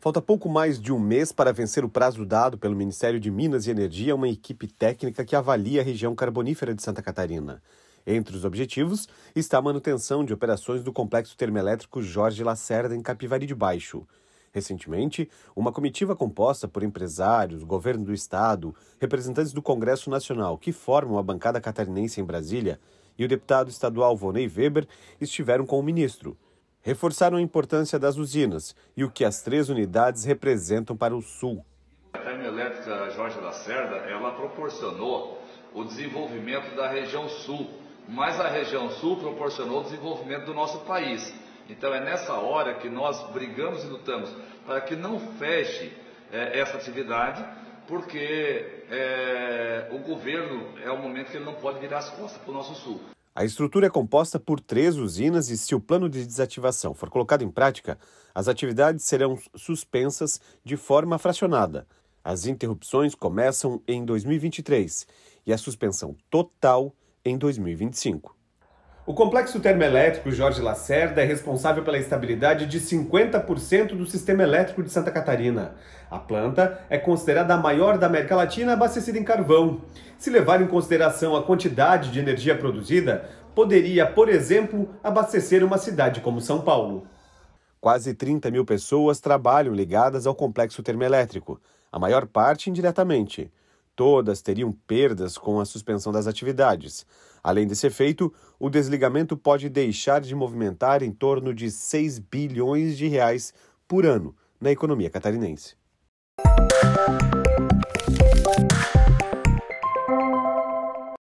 Falta pouco mais de um mês para vencer o prazo dado pelo Ministério de Minas e Energia a uma equipe técnica que avalia a região carbonífera de Santa Catarina. Entre os objetivos está a manutenção de operações do complexo termoelétrico Jorge Lacerda, em Capivari de Baixo. Recentemente, uma comitiva composta por empresários, governo do estado, representantes do Congresso Nacional que formam a bancada catarinense em Brasília e o deputado estadual Vonei Weber estiveram com o ministro. Reforçaram a importância das usinas e o que as três unidades representam para o Sul. A termoelétrica Jorge Lacerda, ela proporcionou o desenvolvimento da região Sul, mas a região Sul proporcionou o desenvolvimento do nosso país. Então é nessa hora que nós brigamos e lutamos para que não feche é, essa atividade, porque é, o governo é o momento que ele não pode virar as costas para o nosso sul. A estrutura é composta por três usinas e, se o plano de desativação for colocado em prática, as atividades serão suspensas de forma fracionada. As interrupções começam em 2023 e a suspensão total em 2025. O complexo termoelétrico Jorge Lacerda é responsável pela estabilidade de 50% do sistema elétrico de Santa Catarina. A planta é considerada a maior da América Latina abastecida em carvão. Se levar em consideração a quantidade de energia produzida, poderia, por exemplo, abastecer uma cidade como São Paulo. Quase 30 mil pessoas trabalham ligadas ao complexo termoelétrico, a maior parte indiretamente todas teriam perdas com a suspensão das atividades. Além desse efeito, o desligamento pode deixar de movimentar em torno de 6 bilhões de reais por ano na economia catarinense.